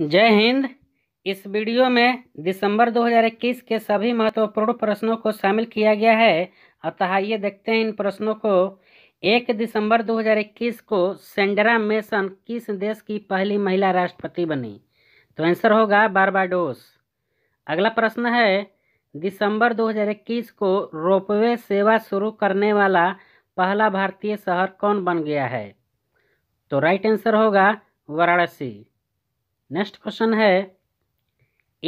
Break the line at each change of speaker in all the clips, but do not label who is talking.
जय हिंद इस वीडियो में दिसंबर 2021 के सभी महत्वपूर्ण प्रश्नों को शामिल किया गया है अतः ये देखते हैं इन प्रश्नों को एक दिसंबर 2021 को सेंडरा मेसन किस देश की पहली महिला राष्ट्रपति बनी तो आंसर होगा बारबाडोस अगला प्रश्न है दिसंबर 2021 को रोपवे सेवा शुरू करने वाला पहला भारतीय शहर कौन बन गया है तो राइट आंसर होगा वाराणसी नेक्स्ट क्वेश्चन है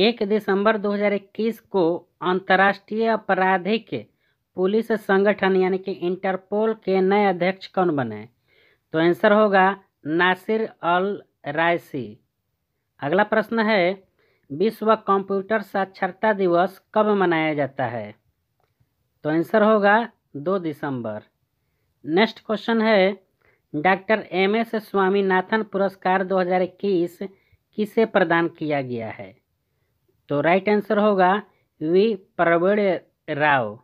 एक दिसंबर 2021 को अंतर्राष्ट्रीय आपराधिक पुलिस संगठन यानी कि इंटरपोल के नए अध्यक्ष कौन बने तो आंसर होगा नासिर अल रायसी अगला प्रश्न है विश्व कंप्यूटर साक्षरता दिवस कब मनाया जाता है तो आंसर होगा दो दिसंबर नेक्स्ट क्वेश्चन है डॉक्टर एम एस स्वामीनाथन पुरस्कार 2021 किसे प्रदान किया गया है तो राइट आंसर होगा वी प्रवीण राव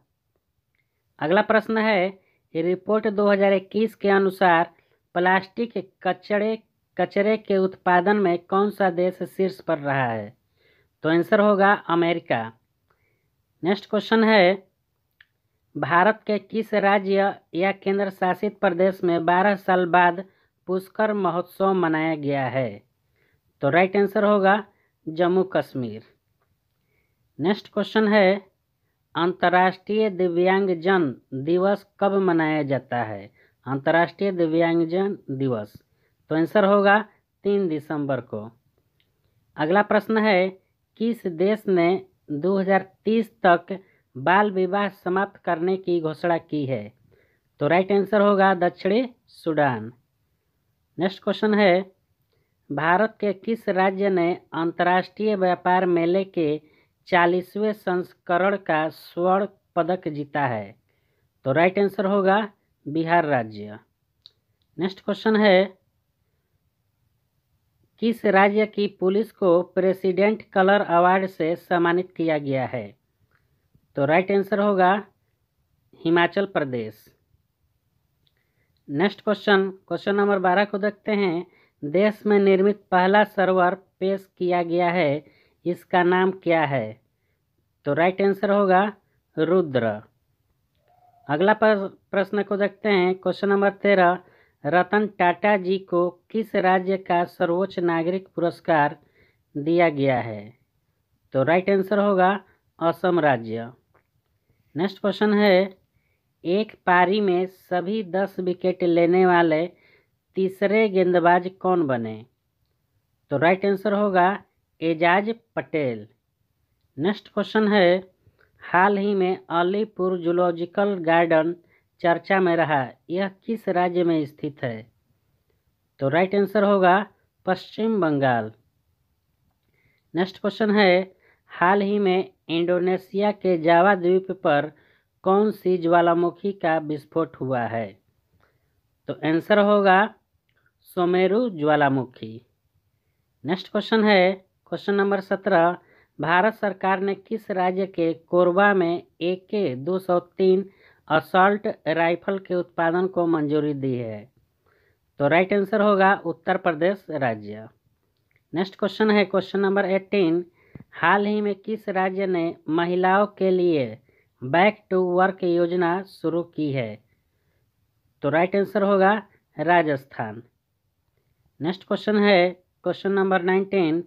अगला प्रश्न है रिपोर्ट 2021 के अनुसार प्लास्टिक कचड़े कचरे के उत्पादन में कौन सा देश शीर्ष पर रहा है तो आंसर होगा अमेरिका नेक्स्ट क्वेश्चन है भारत के किस राज्य या केंद्र शासित प्रदेश में 12 साल बाद पुष्कर महोत्सव मनाया गया है तो राइट आंसर होगा जम्मू कश्मीर नेक्स्ट क्वेश्चन है अंतर्राष्ट्रीय दिव्यांगजन दिवस कब मनाया जाता है अंतर्राष्ट्रीय दिव्यांगजन दिवस तो आंसर होगा तीन दिसंबर को अगला प्रश्न है किस देश ने 2030 तक बाल विवाह समाप्त करने की घोषणा की है तो राइट आंसर होगा दक्षिणी सूडान नेक्स्ट क्वेश्चन है भारत के किस राज्य ने अंतर्राष्ट्रीय व्यापार मेले के चालीसवें संस्करण का स्वर्ण पदक जीता है तो राइट आंसर होगा बिहार राज्य नेक्स्ट क्वेश्चन है किस राज्य की पुलिस को प्रेसिडेंट कलर अवार्ड से सम्मानित किया गया है तो राइट आंसर होगा Himachal Pradesh next question question number बारह को देखते हैं देश में निर्मित पहला सर्वर पेश किया गया है इसका नाम क्या है तो राइट आंसर होगा रुद्र अगला प्रश्न को देखते हैं क्वेश्चन नंबर तेरह रतन टाटा जी को किस राज्य का सर्वोच्च नागरिक पुरस्कार दिया गया है तो राइट आंसर होगा असम राज्य नेक्स्ट क्वेश्चन है एक पारी में सभी दस विकेट लेने वाले तीसरे गेंदबाज कौन बने तो राइट आंसर होगा एजाज पटेल नेक्स्ट क्वेश्चन है हाल ही में अलीपुर जूलॉजिकल गार्डन चर्चा में रहा यह किस राज्य में स्थित है तो राइट आंसर होगा पश्चिम बंगाल नेक्स्ट क्वेश्चन है हाल ही में इंडोनेशिया के जावा द्वीप पर कौन सी ज्वालामुखी का विस्फोट हुआ है तो आंसर होगा सोमेरु ज्वालामुखी नेक्स्ट क्वेश्चन है क्वेश्चन नंबर सत्रह भारत सरकार ने किस राज्य के कोरबा में ए के दो सौ तीन असल्ट राइफल के उत्पादन को मंजूरी दी है तो राइट आंसर होगा उत्तर प्रदेश राज्य नेक्स्ट क्वेश्चन है क्वेश्चन नंबर एटीन हाल ही में किस राज्य ने महिलाओं के लिए बैक टू वर्क योजना शुरू की है तो राइट आंसर होगा राजस्थान नेक्स्ट क्वेश्चन है क्वेश्चन नंबर नाइनटीन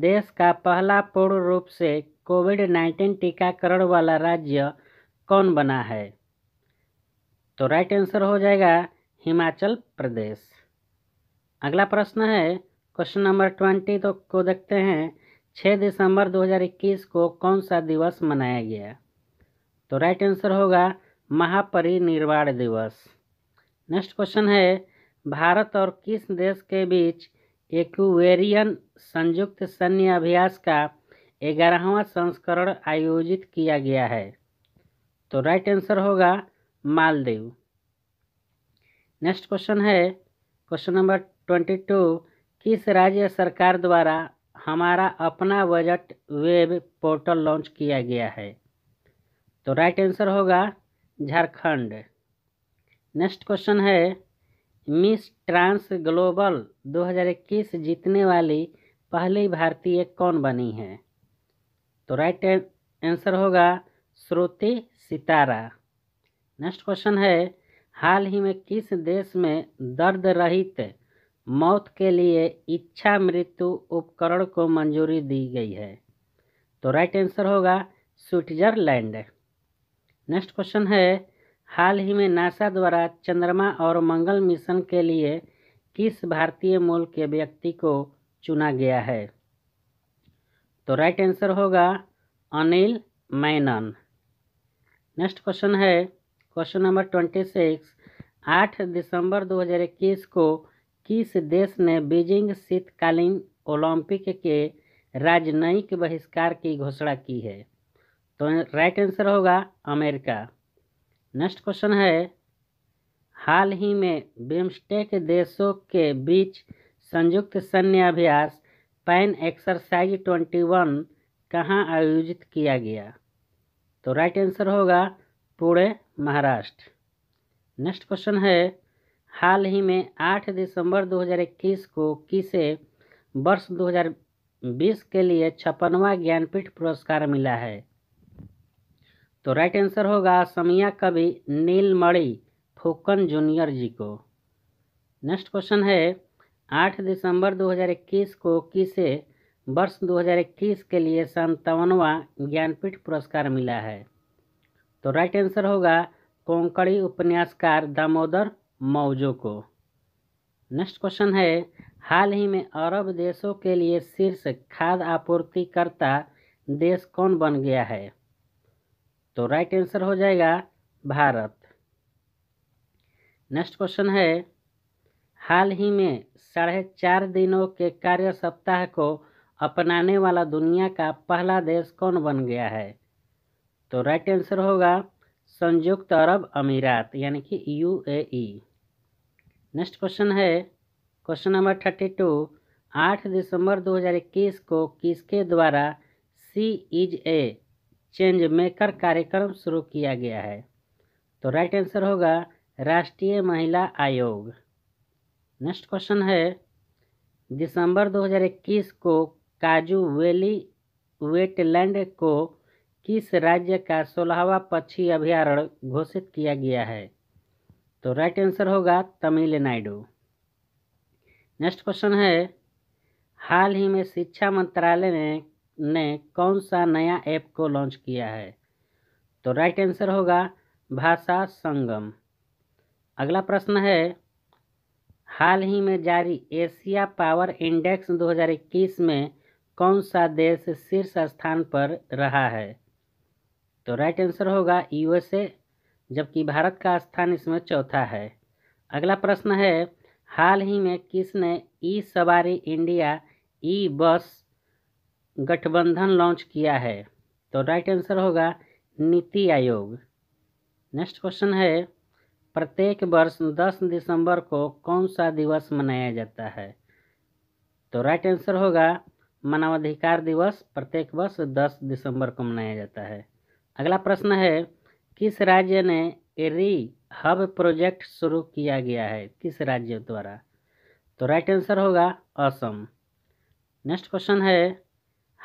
देश का पहला पूर्ण रूप से कोविड नाइन्टीन टीकाकरण वाला राज्य कौन बना है तो राइट आंसर हो जाएगा हिमाचल प्रदेश अगला प्रश्न है क्वेश्चन नंबर ट्वेंटी तो को देखते हैं छः दिसंबर 2021 को कौन सा दिवस मनाया गया तो राइट आंसर होगा महापरिनिर्वाण दिवस नेक्स्ट क्वेश्चन है भारत और किस देश के बीच एक्वेरियन संयुक्त सैन्य अभ्यास का ग्यारहवा संस्करण आयोजित किया गया है तो राइट आंसर होगा मालदीव नेक्स्ट क्वेश्चन है क्वेश्चन नंबर ट्वेंटी टू किस राज्य सरकार द्वारा हमारा अपना बजट वेब पोर्टल लॉन्च किया गया है तो राइट आंसर होगा झारखंड नेक्स्ट क्वेश्चन है मिस ट्रांस ग्लोबल 2021 जीतने वाली पहली भारतीय कौन बनी है तो राइट आंसर होगा श्रुति सितारा नेक्स्ट क्वेश्चन है हाल ही में किस देश में दर्द रहित मौत के लिए इच्छा मृत्यु उपकरण को मंजूरी दी गई है तो राइट आंसर होगा स्विट्जरलैंड नेक्स्ट क्वेश्चन है हाल ही में नासा द्वारा चंद्रमा और मंगल मिशन के लिए किस भारतीय मूल के व्यक्ति को चुना गया है तो राइट आंसर होगा अनिल मैनन नेक्स्ट क्वेश्चन है क्वेश्चन नंबर ट्वेंटी सिक्स आठ दिसंबर 2021 को किस देश ने बीजिंग शीतकालीन ओलंपिक के राजनयिक बहिष्कार की घोषणा की है तो राइट आंसर होगा अमेरिका नेक्स्ट क्वेश्चन है हाल ही में बिम्स्टेक देशों के बीच संयुक्त सैन्य अभ्यास पैन एक्सरसाइज ट्वेंटी वन कहाँ आयोजित किया गया तो राइट आंसर होगा पुणे महाराष्ट्र नेक्स्ट क्वेश्चन है हाल ही में 8 दिसंबर 2021 को किसे वर्ष 2020 के लिए छप्पनवा ज्ञानपीठ पुरस्कार मिला है तो राइट आंसर होगा समिया कवि नीलमणि फूकन जूनियर जी को नेक्स्ट क्वेश्चन है 8 दिसंबर 2021 को किसे वर्ष 2021 के लिए संतावनवा ज्ञानपीठ पुरस्कार मिला है तो राइट आंसर होगा कोंकणी उपन्यासकार दामोदर मौजो को नेक्स्ट क्वेश्चन है हाल ही में अरब देशों के लिए शीर्ष खाद्य आपूर्तिकर्ता देश कौन बन गया है तो राइट आंसर हो जाएगा भारत नेक्स्ट क्वेश्चन है हाल ही में साढ़े चार दिनों के कार्य सप्ताह को अपनाने वाला दुनिया का पहला देश कौन बन गया है तो राइट आंसर होगा संयुक्त अरब अमीरात यानी कि यूएई नेक्स्ट क्वेश्चन है क्वेश्चन नंबर थर्टी टू आठ दिसंबर 2021 को किसके द्वारा she is a change maker कार्यक्रम शुरू किया गया है तो राइट आंसर होगा राष्ट्रीय महिला आयोग नेक्स्ट क्वेश्चन है दिसंबर 2021 को काजू वैली वेटलैंड को किस राज्य का सोलहवा पक्षी अभ्यारण्य घोषित किया गया है तो राइट आंसर होगा तमिलनाडु नेक्स्ट क्वेश्चन है हाल ही में शिक्षा मंत्रालय ने ने कौन सा नया ऐप को लॉन्च किया है तो राइट आंसर होगा भाषा संगम अगला प्रश्न है हाल ही में जारी एशिया पावर इंडेक्स 2021 में कौन सा देश शीर्ष स्थान पर रहा है तो राइट आंसर होगा यूएसए जबकि भारत का स्थान इसमें चौथा है अगला प्रश्न है हाल ही में किसने ई सवारी इंडिया ई बस गठबंधन लॉन्च किया है तो राइट आंसर होगा नीति आयोग नेक्स्ट क्वेश्चन है प्रत्येक वर्ष दस दिसंबर को कौन सा दिवस मनाया जाता है तो राइट आंसर होगा मानवाधिकार दिवस प्रत्येक वर्ष दस दिसंबर को मनाया जाता है अगला प्रश्न है किस राज्य ने एरी हब प्रोजेक्ट शुरू किया गया है किस राज्य द्वारा तो राइट आंसर होगा असम नेक्स्ट क्वेश्चन है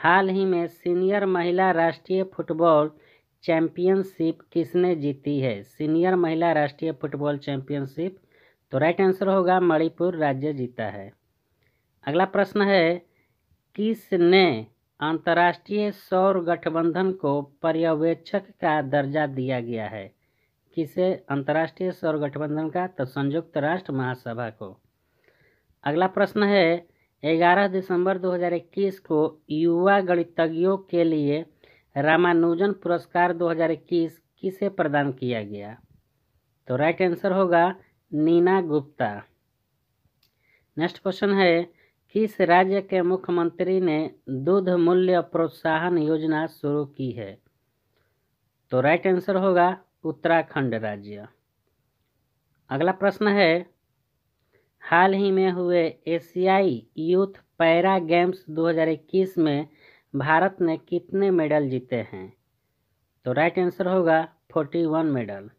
हाल ही में सीनियर महिला राष्ट्रीय फुटबॉल चैंपियनशिप किसने जीती है सीनियर महिला राष्ट्रीय फुटबॉल चैंपियनशिप तो राइट आंसर होगा मणिपुर राज्य जीता है अगला प्रश्न है किसने अंतर्राष्ट्रीय सौर गठबंधन को पर्यवेक्षक का दर्जा दिया गया है किसे अंतर्राष्ट्रीय सौर गठबंधन का तो संयुक्त राष्ट्र महासभा को अगला प्रश्न है 11 दिसंबर 2021 को युवा गणितज्ञों के लिए रामानुजन पुरस्कार 2021 किसे प्रदान किया गया तो राइट आंसर होगा नीना गुप्ता नेक्स्ट क्वेश्चन है किस राज्य के मुख्यमंत्री ने दूध मूल्य प्रोत्साहन योजना शुरू की है तो राइट आंसर होगा उत्तराखंड राज्य अगला प्रश्न है हाल ही में हुए एशियाई यूथ पैरा गेम्स 2021 में भारत ने कितने मेडल जीते हैं तो राइट आंसर होगा 41 मेडल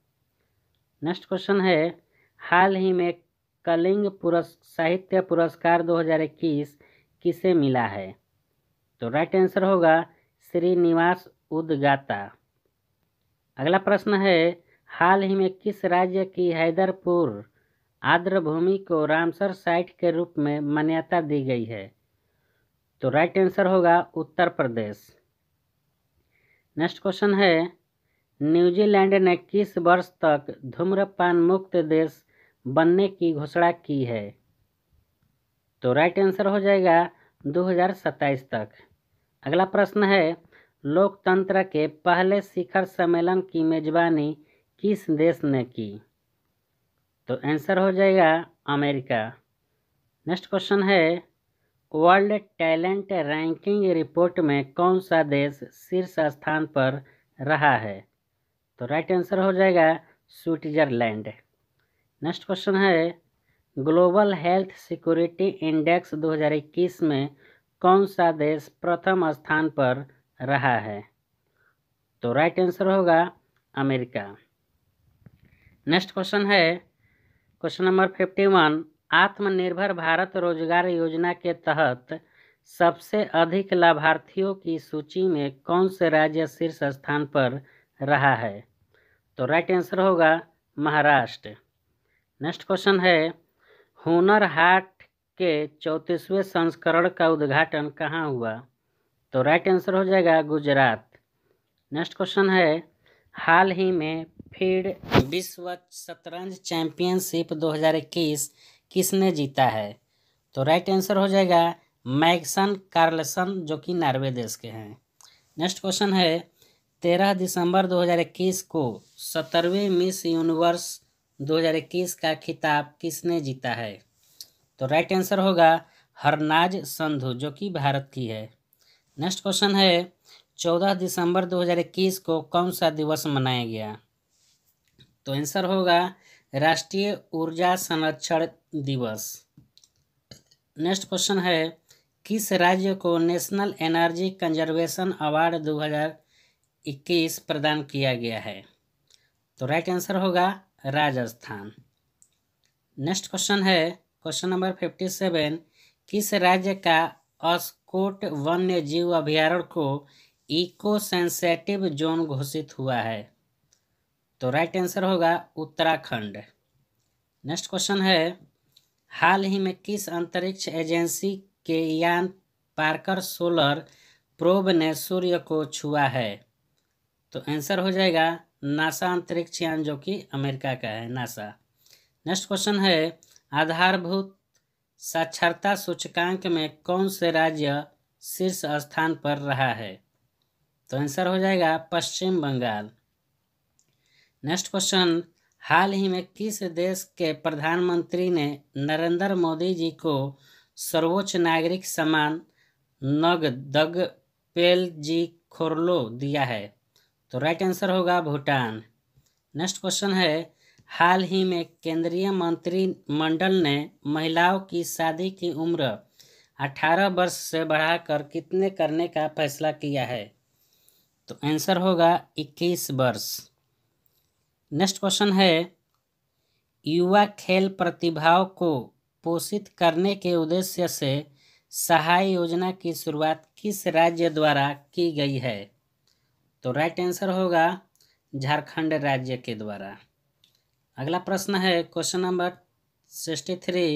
नेक्स्ट क्वेश्चन है हाल ही में कलिंग पुरस् साहित्य पुरस्कार 2021 किसे मिला है तो राइट आंसर होगा श्रीनिवास उदगाता अगला प्रश्न है हाल ही में किस राज्य की हैदरपुर आर्द्र भूमि को रामसर साइट के रूप में मान्यता दी गई है तो राइट आंसर होगा उत्तर प्रदेश नेक्स्ट क्वेश्चन है न्यूजीलैंड ने किस वर्ष तक धूम्रपान मुक्त देश बनने की घोषणा की है तो राइट आंसर हो जाएगा 2027 तक अगला प्रश्न है लोकतंत्र के पहले शिखर सम्मेलन की मेजबानी किस देश ने की तो आंसर हो जाएगा अमेरिका नेक्स्ट क्वेश्चन है वर्ल्ड टैलेंट रैंकिंग रिपोर्ट में कौन सा देश शीर्ष स्थान पर रहा है तो राइट आंसर हो जाएगा स्विट्जरलैंड नेक्स्ट क्वेश्चन है ग्लोबल हेल्थ सिक्योरिटी इंडेक्स 2021 में कौन सा देश प्रथम स्थान पर रहा है तो राइट आंसर होगा अमेरिका नेक्स्ट क्वेश्चन है question number fifty one Atmanirbhar Bharat रोजगार योजना के तहत सबसे अधिक लाभार्थियों की सूची में कौन से राज्य शीर्ष स्थान पर रहा है तो राइट आंसर होगा महाराष्ट्र नेक्स्ट क्वेश्चन है हुनर हाट के चौंतीसवें संस्करण का उद्घाटन कहाँ हुआ तो राइट आंसर हो जाएगा गुजरात नेक्स्ट क्वेश्चन है हाल ही में फिर विश्व शतरंज चैंपियनशिप 2021 किसने जीता है तो राइट आंसर हो जाएगा मैक्सन कार्लसन जो कि नॉर्वे देश के हैं नेक्स्ट क्वेश्चन है तेरह दिसंबर 2021 को सत्तरवें मिस यूनिवर्स 2021 का खिताब किसने जीता है तो राइट आंसर होगा हरनाज संधू जो कि भारत की है नेक्स्ट क्वेश्चन है चौदह दिसंबर 2021 को कौन सा दिवस मनाया गया तो आंसर होगा राष्ट्रीय ऊर्जा संरक्षण दिवस नेक्स्ट क्वेश्चन है किस राज्य को नेशनल एनर्जी कंजर्वेशन अवार्ड 2021 प्रदान किया गया है तो राइट आंसर होगा राजस्थान नेक्स्ट क्वेश्चन है क्वेश्चन नंबर फिफ्टी सेवन किस राज्य का अस्कोट वन्य जीव अभ्यारण्य को इको सेंसेटिव जोन घोषित हुआ है तो राइट आंसर होगा उत्तराखंड नेक्स्ट क्वेश्चन है हाल ही में किस अंतरिक्ष एजेंसी के यान पार्कर सोलर प्रोब ने सूर्य को छुआ है तो आंसर हो जाएगा नासा अंतरिक्ष यान जो कि अमेरिका का है नासा नेक्स्ट क्वेश्चन है आधारभूत साक्षरता सूचकांक में कौन से राज्य शीर्ष स्थान पर रहा है तो आंसर हो जाएगा पश्चिम बंगाल नेक्स्ट क्वेश्चन हाल ही में किस देश के प्रधानमंत्री ने नरेंद्र मोदी जी को सर्वोच्च नागरिक सम्मान नग दग पेल जी खोरलो दिया है तो राइट आंसर होगा भूटान नेक्स्ट क्वेश्चन है हाल ही में केंद्रीय मंत्रिमंडल ने महिलाओं की शादी की उम्र 18 वर्ष से बढ़ाकर कितने करने का फैसला किया है तो आंसर होगा 21 वर्ष नेक्स्ट क्वेश्चन है युवा खेल प्रतिभाओं को पोषित करने के उद्देश्य से सहाय योजना की शुरुआत किस राज्य द्वारा की गई है तो राइट आंसर होगा झारखंड राज्य के द्वारा अगला प्रश्न है question number sixty three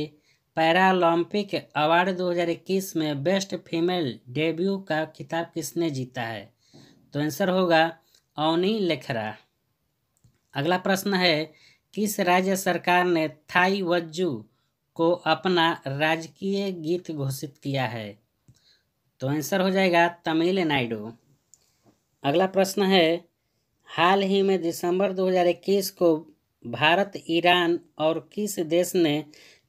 Paralympic award 2021 में बेस्ट फीमेल डेब्यू का खिताब किसने जीता है तो आंसर होगा अवनी लेखरा अगला प्रश्न है किस राज्य सरकार ने थाई वज्जू को अपना राजकीय गीत घोषित किया है तो आंसर हो जाएगा तमिलनाडु अगला प्रश्न है हाल ही में दिसंबर 2021 को भारत ईरान और किस देश ने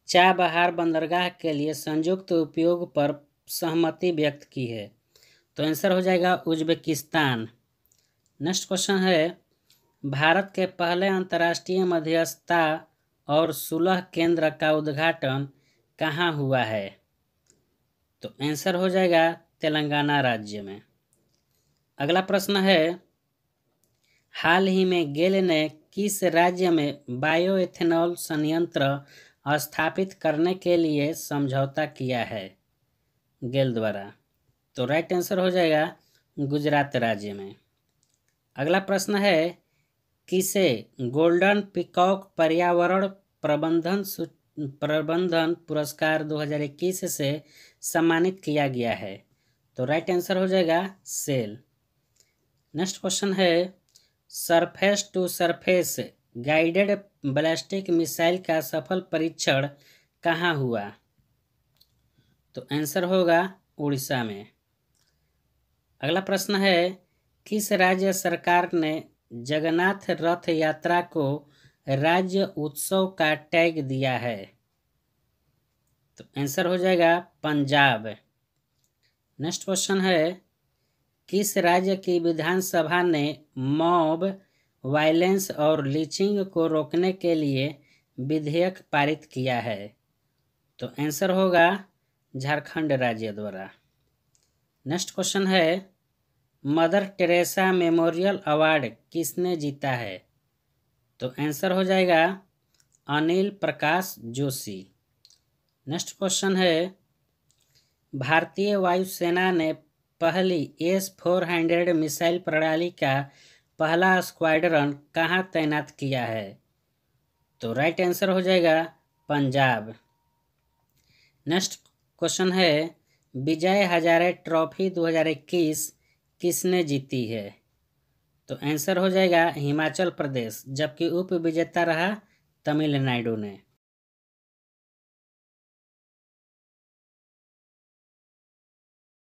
चाबहार बंदरगाह के लिए संयुक्त उपयोग पर सहमति व्यक्त की है तो आंसर हो जाएगा उज्बेकिस्तान नेक्स्ट क्वेश्चन है भारत के पहले अंतर्राष्ट्रीय मध्यस्थता और सुलह केंद्र का उद्घाटन कहाँ हुआ है तो आंसर हो जाएगा तेलंगाना राज्य में अगला प्रश्न है हाल ही में गेल ने किस राज्य में बायोएथेनॉल संयंत्र स्थापित करने के लिए समझौता किया है गेल द्वारा तो राइट आंसर हो जाएगा गुजरात राज्य में अगला प्रश्न है किसे गोल्डन पिकॉक पर्यावरण प्रबंधन प्रबंधन पुरस्कार 2021 से सम्मानित किया गया है तो राइट आंसर हो जाएगा सेल नेक्स्ट क्वेश्चन है surface to surface guided ballistic missile का सफल परीक्षण कहाँ हुआ तो आंसर होगा उड़ीसा में अगला प्रश्न है किस राज्य सरकार ने जगन्नाथ रथ यात्रा को राज्य उत्सव का टैग दिया है तो आंसर हो जाएगा पंजाब नेक्स्ट क्वेश्चन है किस राज्य की विधानसभा ने मॉब वायलेंस और लीचिंग को रोकने के लिए विधेयक पारित किया है तो आंसर होगा झारखंड राज्य द्वारा नेक्स्ट क्वेश्चन है मदर टेरेसा मेमोरियल अवार्ड किसने जीता है तो आंसर हो जाएगा अनिल प्रकाश जोशी नेक्स्ट क्वेश्चन है भारतीय वायुसेना ने पहली एस फोर हंड्रेड मिसाइल प्रणाली का पहला स्क्वाड्रन कहाँ तैनात किया है तो राइट आंसर हो जाएगा पंजाब नेक्स्ट क्वेश्चन है विजय हजारे ट्रॉफी इक्कीस किसने जीती है तो आंसर हो जाएगा हिमाचल प्रदेश जबकि उप विजेता रहा तमिलनाडु ने